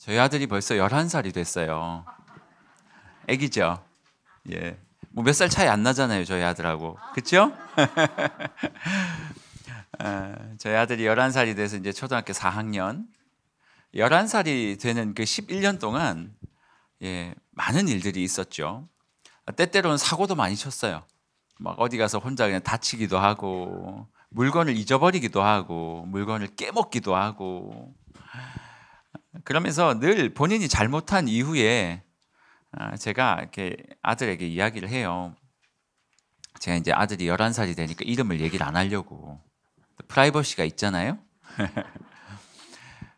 저희 아들이 벌써 11살이 됐어요. 애기죠? 예. 뭐 몇 살 차이 안 나잖아요, 저희 아들하고. 그쵸? 아, 저희 아들이 11살이 돼서 이제 초등학교 4학년. 11살이 되는 그 11년 동안, 예, 많은 일들이 있었죠. 때때로는 사고도 많이 쳤어요. 막 어디 가서 혼자 그냥 다치기도 하고, 물건을 잊어버리기도 하고, 물건을 깨먹기도 하고, 그러면서 늘 본인이 잘못한 이후에 아, 제가 이렇게 아들에게 이야기를 해요. 제가 이제 아들이 11살이 되니까 이름을 얘기를 안 하려고. 프라이버시가 있잖아요.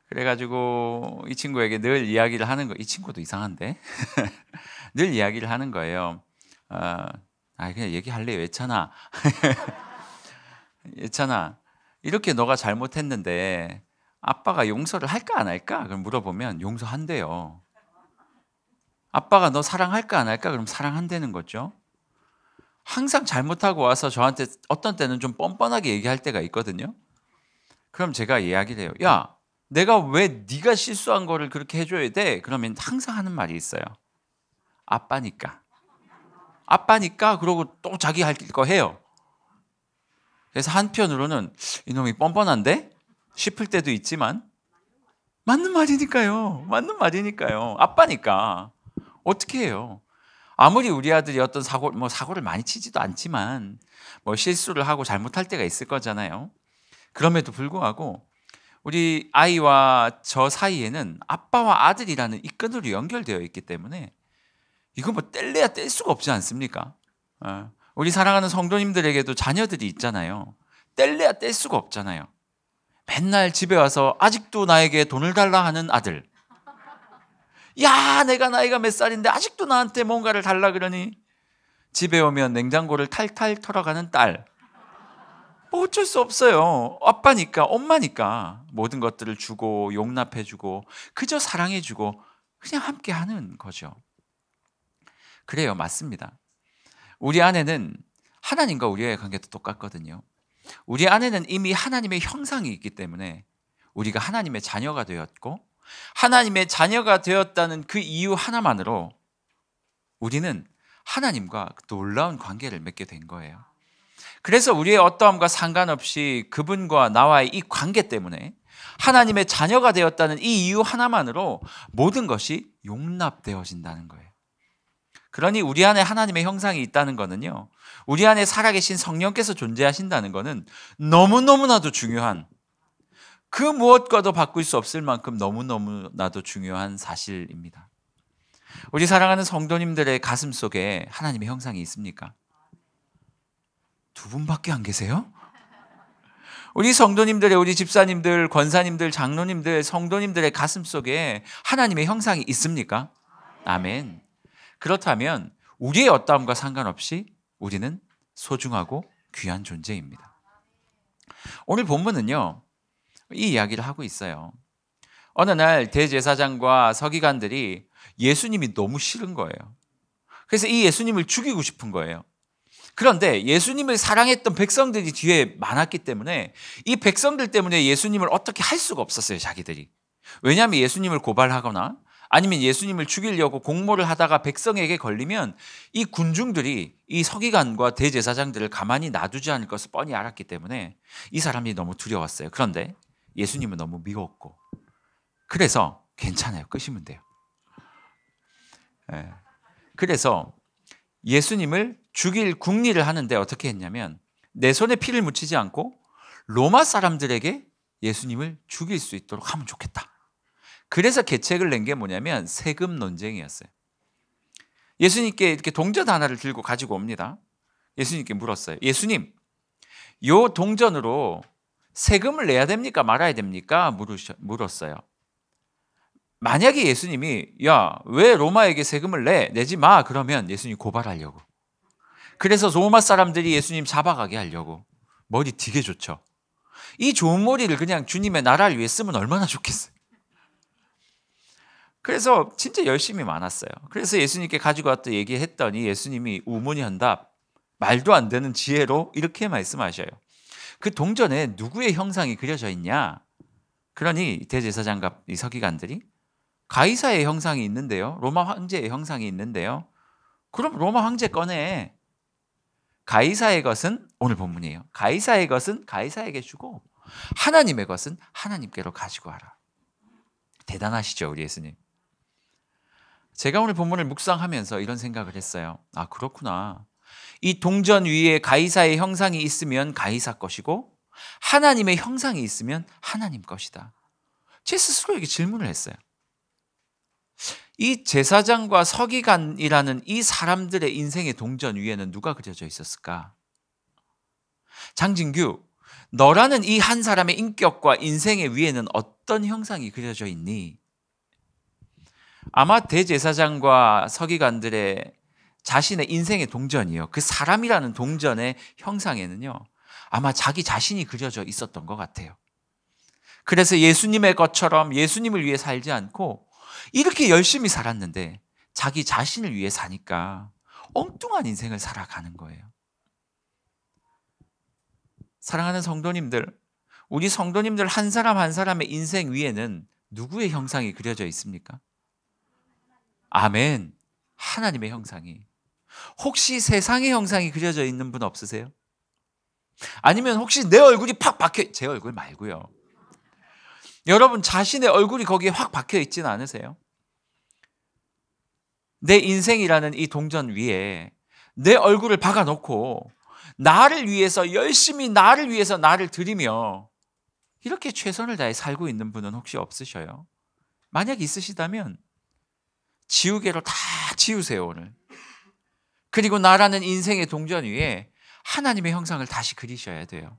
그래가지고 이 친구에게 늘 이야기를 하는 거, 이 친구도 이상한데? 늘 이야기를 하는 거예요. 어, 아, 그냥 얘기할래, 예찬아. 예찬아, 이렇게 너가 잘못했는데 아빠가 용서를 할까 안 할까? 그럼 물어보면 용서한대요. 아빠가 너 사랑할까 안 할까? 그럼 사랑한대는 거죠. 항상 잘못하고 와서 저한테 어떤 때는 좀 뻔뻔하게 얘기할 때가 있거든요. 그럼 제가 이야기를 해요. 야, 내가 왜 네가 실수한 거를 그렇게 해줘야 돼? 그러면 항상 하는 말이 있어요. 아빠니까. 아빠니까 그러고 또 자기 할 거 해요. 그래서 한편으로는 이놈이 뻔뻔한데 싶을 때도 있지만 맞는 말이니까요. 맞는 말이니까요. 아빠니까 어떻게 해요? 아무리 우리 아들이 어떤 사고 뭐 사고를 많이 치지도 않지만 뭐 실수를 하고 잘못할 때가 있을 거잖아요. 그럼에도 불구하고 우리 아이와 저 사이에는 아빠와 아들이라는 이 끈으로 연결되어 있기 때문에 이거 뭐 뗄래야 뗄 수가 없지 않습니까? 어. 우리 사랑하는 성도님들에게도 자녀들이 있잖아요. 뗄래야 뗄 수가 없잖아요. 맨날 집에 와서 아직도 나에게 돈을 달라 하는 아들. 야, 내가 나이가 몇 살인데 아직도 나한테 뭔가를 달라 그러니 집에 오면 냉장고를 탈탈 털어가는 딸. 뭐 어쩔 수 없어요. 아빠니까, 엄마니까 모든 것들을 주고 용납해주고 그저 사랑해주고 그냥 함께 하는 거죠. 그래요, 맞습니다. 우리 안에는 하나님과 우리의 관계도 똑같거든요. 우리 안에는 이미 하나님의 형상이 있기 때문에 우리가 하나님의 자녀가 되었고 하나님의 자녀가 되었다는 그 이유 하나만으로 우리는 하나님과 놀라운 관계를 맺게 된 거예요. 그래서 우리의 어떠함과 상관없이 그분과 나와의 이 관계 때문에 하나님의 자녀가 되었다는 이 이유 하나만으로 모든 것이 용납되어진다는 거예요. 그러니 우리 안에 하나님의 형상이 있다는 거는요. 우리 안에 살아계신 성령께서 존재하신다는 거는 너무너무나도 중요한 그 무엇과도 바꿀 수 없을 만큼 너무너무나도 중요한 사실입니다. 우리 사랑하는 성도님들의 가슴 속에 하나님의 형상이 있습니까? 두 분밖에 안 계세요? 우리 성도님들의, 우리 집사님들, 권사님들, 장로님들, 성도님들의 가슴 속에 하나님의 형상이 있습니까? 아멘. 그렇다면 우리의 어떠함과 상관없이 우리는 소중하고 귀한 존재입니다. 오늘 본문은요, 이 이야기를 하고 있어요. 어느 날 대제사장과 서기관들이 예수님이 너무 싫은 거예요. 그래서 이 예수님을 죽이고 싶은 거예요. 그런데 예수님을 사랑했던 백성들이 뒤에 많았기 때문에 이 백성들 때문에 예수님을 어떻게 할 수가 없었어요, 자기들이. 왜냐하면 예수님을 고발하거나 아니면 예수님을 죽이려고 공모를 하다가 백성에게 걸리면 이 군중들이 이 서기관과 대제사장들을 가만히 놔두지 않을 것을 뻔히 알았기 때문에 이 사람이 너무 두려웠어요. 그런데 예수님은 너무 미웠고 그래서 괜찮아요. 끄시면 돼요. 예. 그래서 예수님을 죽일 궁리를 하는데 어떻게 했냐면 내 손에 피를 묻히지 않고 로마 사람들에게 예수님을 죽일 수 있도록 하면 좋겠다. 그래서 계책을 낸 게 뭐냐면 세금 논쟁이었어요. 예수님께 이렇게 동전 하나를 들고 가지고 옵니다. 예수님께 물었어요. 예수님, 요 동전으로 세금을 내야 됩니까? 말아야 됩니까? 물으셔, 물었어요. 만약에 예수님이 야, 왜 로마에게 세금을 내? 내지 마. 그러면 예수님 고발하려고. 그래서 로마 사람들이 예수님 잡아가게 하려고. 머리 되게 좋죠. 이 좋은 머리를 그냥 주님의 나라를 위해 쓰면 얼마나 좋겠어요. 그래서 진짜 열심히 많았어요. 그래서 예수님께 가지고 왔다 얘기했더니 예수님이 우문이현다 말도 안 되는 지혜로 이렇게 말씀하셔요. 그 동전에 누구의 형상이 그려져 있냐? 그러니 대제사장과 이 서기관들이 가이사의 형상이 있는데요. 로마 황제의 형상이 있는데요. 그럼 로마 황제 꺼내. 가이사의 것은 오늘 본문이에요. 가이사의 것은 가이사에게 주고 하나님의 것은 하나님께로 가지고 와라. 대단하시죠, 우리 예수님. 제가 오늘 본문을 묵상하면서 이런 생각을 했어요. 아, 그렇구나. 이 동전 위에 가이사의 형상이 있으면 가이사 것이고 하나님의 형상이 있으면 하나님 것이다. 제 스스로에게 질문을 했어요. 이 제사장과 서기관이라는 이 사람들의 인생의 동전 위에는 누가 그려져 있었을까? 장진규, 너라는 이 한 사람의 인격과 인생의 위에는 어떤 형상이 그려져 있니? 아마 대제사장과 서기관들의 자신의 인생의 동전이요. 그 사람이라는 동전의 형상에는요. 아마 자기 자신이 그려져 있었던 것 같아요. 그래서 예수님의 것처럼 예수님을 위해 살지 않고 이렇게 열심히 살았는데 자기 자신을 위해 사니까 엉뚱한 인생을 살아가는 거예요. 사랑하는 성도님들, 우리 성도님들 한 사람 한 사람의 인생 위에는 누구의 형상이 그려져 있습니까? 아멘. 하나님의 형상이. 혹시 세상의 형상이 그려져 있는 분 없으세요? 아니면 혹시 내 얼굴이 팍 박혀, 제 얼굴 말고요. 여러분 자신의 얼굴이 거기에 확 박혀 있지 않으세요? 내 인생이라는 이 동전 위에 내 얼굴을 박아 놓고 나를 위해서 열심히 나를 위해서 나를 드리며 이렇게 최선을 다해 살고 있는 분은 혹시 없으셔요? 만약 있으시다면 지우개로 다 지우세요, 오늘. 그리고 나라는 인생의 동전 위에 하나님의 형상을 다시 그리셔야 돼요.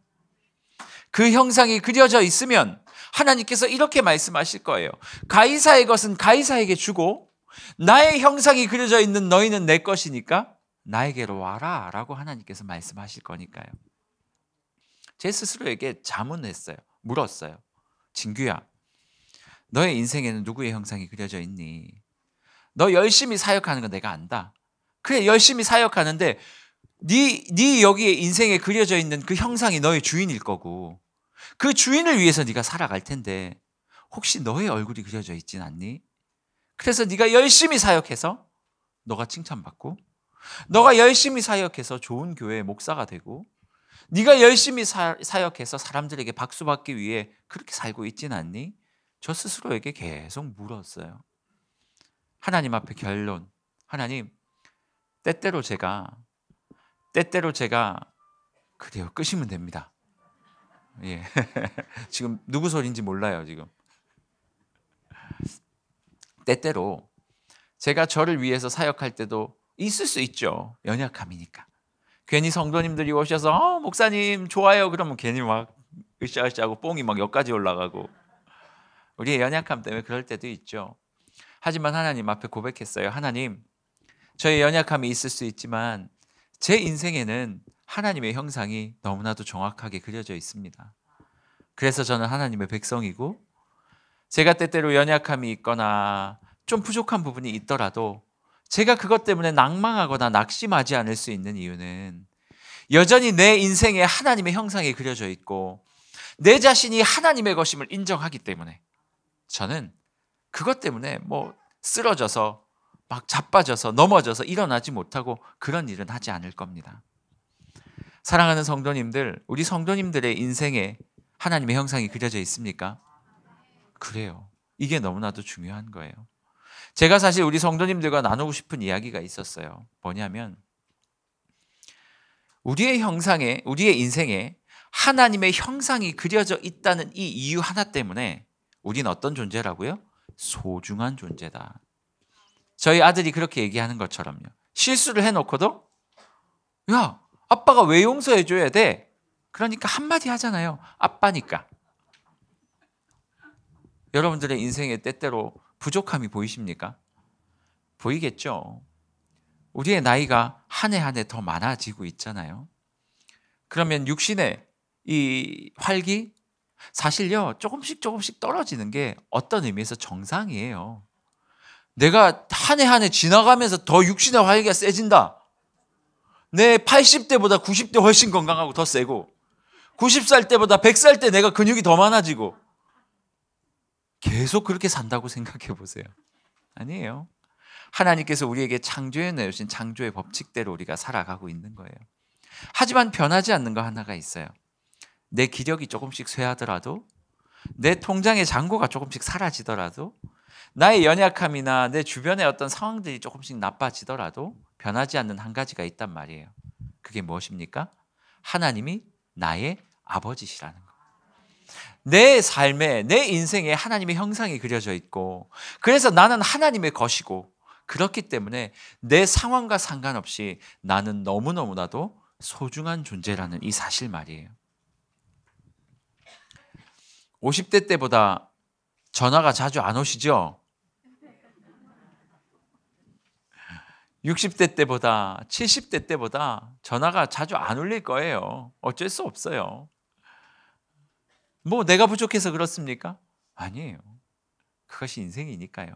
그 형상이 그려져 있으면 하나님께서 이렇게 말씀하실 거예요. 가이사의 것은 가이사에게 주고 나의 형상이 그려져 있는 너희는 내 것이니까 나에게로 와라 라고 하나님께서 말씀하실 거니까요. 제 스스로에게 자문했어요. 물었어요. 진규야, 너의 인생에는 누구의 형상이 그려져 있니? 너 열심히 사역하는 거 내가 안다. 그래 열심히 사역하는데 네, 네 여기에 인생에 그려져 있는 그 형상이 너의 주인일 거고 그 주인을 위해서 네가 살아갈 텐데 혹시 너의 얼굴이 그려져 있진 않니? 그래서 네가 열심히 사역해서 너가 칭찬받고 너가 열심히 사역해서 좋은 교회 목사가 되고 네가 열심히 사, 사역해서 사람들에게 박수받기 위해 그렇게 살고 있진 않니? 저 스스로에게 계속 물었어요. 하나님 앞에 결론. 하나님, 때때로 제가, 때때로 제가, 그래요. 끄시면 됩니다. 예. 지금 누구 소리인지 몰라요, 지금. 때때로 제가 저를 위해서 사역할 때도 있을 수 있죠. 연약함이니까. 괜히 성도님들이 오셔서 어, 목사님 좋아요 그러면 괜히 막 으쌰으쌰하고 뽕이 막 여기까지 올라가고 우리의 연약함 때문에 그럴 때도 있죠. 하지만 하나님 앞에 고백했어요. 하나님, 저의 연약함이 있을 수 있지만 제 인생에는 하나님의 형상이 너무나도 정확하게 그려져 있습니다. 그래서 저는 하나님의 백성이고 제가 때때로 연약함이 있거나 좀 부족한 부분이 있더라도 제가 그것 때문에 낭망하거나 낙심하지 않을 수 있는 이유는 여전히 내 인생에 하나님의 형상이 그려져 있고 내 자신이 하나님의 것임을 인정하기 때문에 저는 그것 때문에 뭐 쓰러져서 막 자빠져서 넘어져서 일어나지 못하고 그런 일은 하지 않을 겁니다. 사랑하는 성도님들, 우리 성도님들의 인생에 하나님의 형상이 그려져 있습니까? 그래요. 이게 너무나도 중요한 거예요. 제가 사실 우리 성도님들과 나누고 싶은 이야기가 있었어요. 뭐냐면 우리의 형상에 우리의 인생에 하나님의 형상이 그려져 있다는 이 이유 하나 때문에 우리는 어떤 존재라고요? 소중한 존재다. 저희 아들이 그렇게 얘기하는 것처럼요. 실수를 해놓고도 야 아빠가 왜 용서해줘야 돼? 그러니까 한마디 하잖아요. 아빠니까. 여러분들의 인생에 때때로 부족함이 보이십니까? 보이겠죠. 우리의 나이가 한 해 한 해 더 많아지고 있잖아요. 그러면 육신의 이 활기, 사실요, 조금씩 조금씩 떨어지는 게 어떤 의미에서 정상이에요. 내가 한 해 한 해 지나가면서 더 육신의 활기가 세진다. 내 80대보다 90대 훨씬 건강하고 더 세고, 90살 때보다 100살 때 내가 근육이 더 많아지고, 계속 그렇게 산다고 생각해 보세요. 아니에요. 하나님께서 우리에게 창조해 내주신 창조의 법칙대로 우리가 살아가고 있는 거예요. 하지만 변하지 않는 거 하나가 있어요. 내 기력이 조금씩 쇠하더라도 내 통장의 잔고가 조금씩 사라지더라도 나의 연약함이나 내 주변의 어떤 상황들이 조금씩 나빠지더라도 변하지 않는 한 가지가 있단 말이에요. 그게 무엇입니까? 하나님이 나의 아버지시라는 거. 내 삶에, 내 인생에 하나님의 형상이 그려져 있고, 그래서 나는 하나님의 것이고, 그렇기 때문에 내 상황과 상관없이 나는 너무너무나도 소중한 존재라는 이 사실 말이에요. 50대 때보다 전화가 자주 안 오시죠? 60대 때보다 70대 때보다 전화가 자주 안 울릴 거예요. 어쩔 수 없어요. 뭐 내가 부족해서 그렇습니까? 아니에요. 그것이 인생이니까요.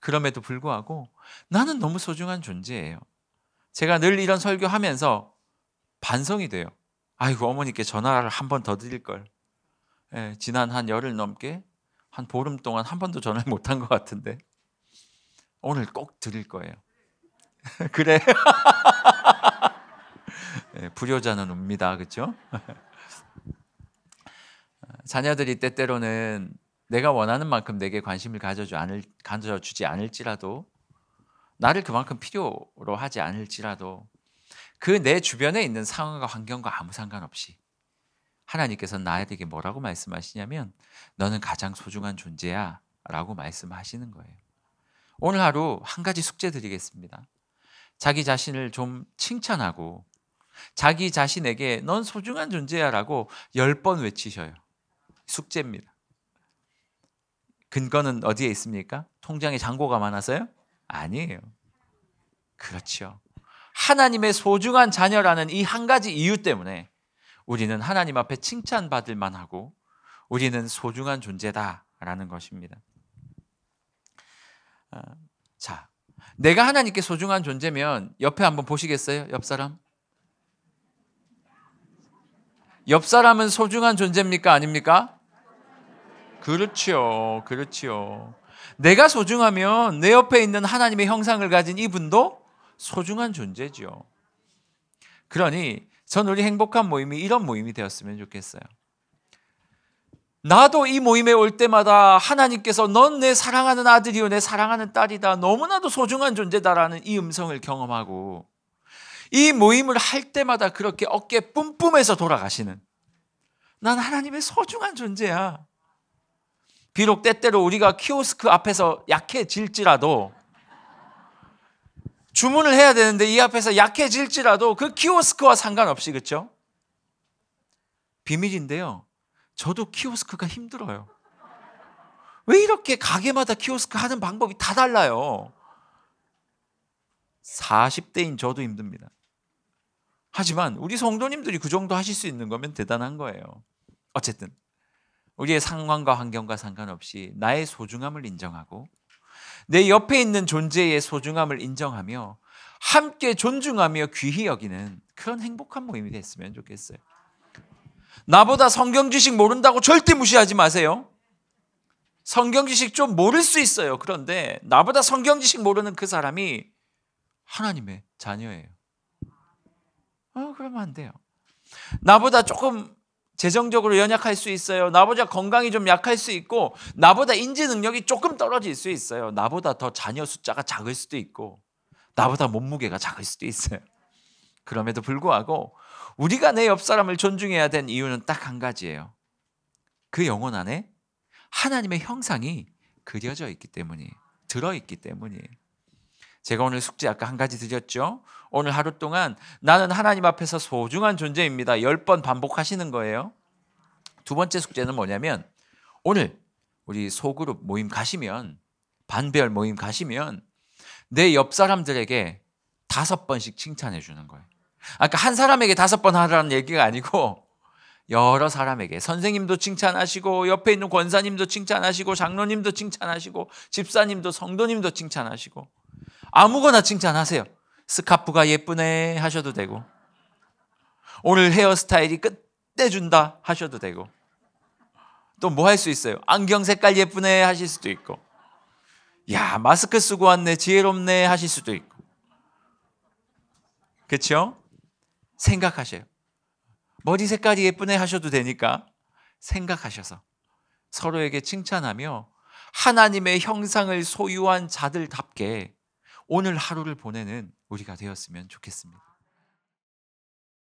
그럼에도 불구하고 나는 너무 소중한 존재예요. 제가 늘 이런 설교하면서 반성이 돼요. 아이고 어머니께 전화를 한 번 더 드릴 걸. 예, 지난 한 열흘 넘게 한 보름 동안 한 번도 전화를 못한 것 같은데 오늘 꼭 드릴 거예요. 그래. 예, 불효자는 웁니다. 그렇죠? 자녀들이 때때로는 내가 원하는 만큼 내게 관심을 가져주 않을, 가져주지 않을지라도 나를 그만큼 필요로 하지 않을지라도 그 내 주변에 있는 상황과 환경과 아무 상관없이 하나님께서 나에게 뭐라고 말씀하시냐면 너는 가장 소중한 존재야 라고 말씀하시는 거예요. 오늘 하루 한 가지 숙제 드리겠습니다. 자기 자신을 좀 칭찬하고 자기 자신에게 넌 소중한 존재야 라고 열 번 외치셔요. 숙제입니다. 근거는 어디에 있습니까? 통장에 잔고가 많아서요? 아니에요. 그렇죠. 하나님의 소중한 자녀라는 이 한 가지 이유 때문에 우리는 하나님 앞에 칭찬받을 만하고 우리는 소중한 존재다라는 것입니다. 어, 자, 내가 하나님께 소중한 존재면 옆에 한번 보시겠어요? 옆 사람? 옆 사람은 소중한 존재입니까? 아닙니까? 그렇지그렇지 내가 소중하면 내 옆에 있는 하나님의 형상을 가진 이분도 소중한 존재지 그러니 전 우리 행복한 모임이 이런 모임이 되었으면 좋겠어요. 나도 이 모임에 올 때마다 하나님께서 넌 내 사랑하는 아들이요 내 사랑하는 딸이다 너무나도 소중한 존재다라는 이 음성을 경험하고 이 모임을 할 때마다 그렇게 어깨 뿜뿜해서 돌아가시는 난 하나님의 소중한 존재야. 비록 때때로 우리가 키오스크 앞에서 약해질지라도 주문을 해야 되는데 이 앞에서 약해질지라도 그 키오스크와 상관없이 그렇죠? 비밀인데요. 저도 키오스크가 힘들어요. 왜 이렇게 가게마다 키오스크 하는 방법이 다 달라요? 40대인 저도 힘듭니다. 하지만 우리 성도님들이 그 정도 하실 수 있는 거면 대단한 거예요. 어쨌든 우리의 상황과 환경과 상관없이 나의 소중함을 인정하고 내 옆에 있는 존재의 소중함을 인정하며 함께 존중하며 귀히 여기는 그런 행복한 모임이 됐으면 좋겠어요. 나보다 성경 지식 모른다고 절대 무시하지 마세요. 성경 지식 좀 모를 수 있어요. 그런데 나보다 성경 지식 모르는 그 사람이 하나님의 자녀예요. 어, 그러면 안 돼요. 나보다 조금 재정적으로 연약할 수 있어요. 나보다 건강이 좀 약할 수 있고 나보다 인지 능력이 조금 떨어질 수 있어요. 나보다 더 자녀 숫자가 작을 수도 있고 나보다 몸무게가 작을 수도 있어요. 그럼에도 불구하고 우리가 내 옆 사람을 존중해야 된 이유는 딱 한 가지예요. 그 영혼 안에 하나님의 형상이 그려져 있기 때문이에요. 들어 있기 때문이에요. 제가 오늘 숙제 아까 한 가지 드렸죠. 오늘 하루 동안 나는 하나님 앞에서 소중한 존재입니다. 열 번 반복하시는 거예요. 두 번째 숙제는 뭐냐면 오늘 우리 소그룹 모임 가시면 반별 모임 가시면 내 옆 사람들에게 다섯 번씩 칭찬해 주는 거예요. 아까 한 사람에게 다섯 번 하라는 얘기가 아니고 여러 사람에게 선생님도 칭찬하시고 옆에 있는 권사님도 칭찬하시고 장로님도 칭찬하시고 집사님도 성도님도 칭찬하시고 아무거나 칭찬하세요. 스카프가 예쁘네 하셔도 되고, 오늘 헤어스타일이 끝내준다 하셔도 되고, 또 뭐 할 수 있어요? 안경 색깔 예쁘네 하실 수도 있고, 야, 마스크 쓰고 왔네, 지혜롭네 하실 수도 있고. 그쵸 생각하세요. 머리 색깔이 예쁘네 하셔도 되니까 생각하셔서 서로에게 칭찬하며 하나님의 형상을 소유한 자들답게 오늘 하루를 보내는 우리가 되었으면 좋겠습니다.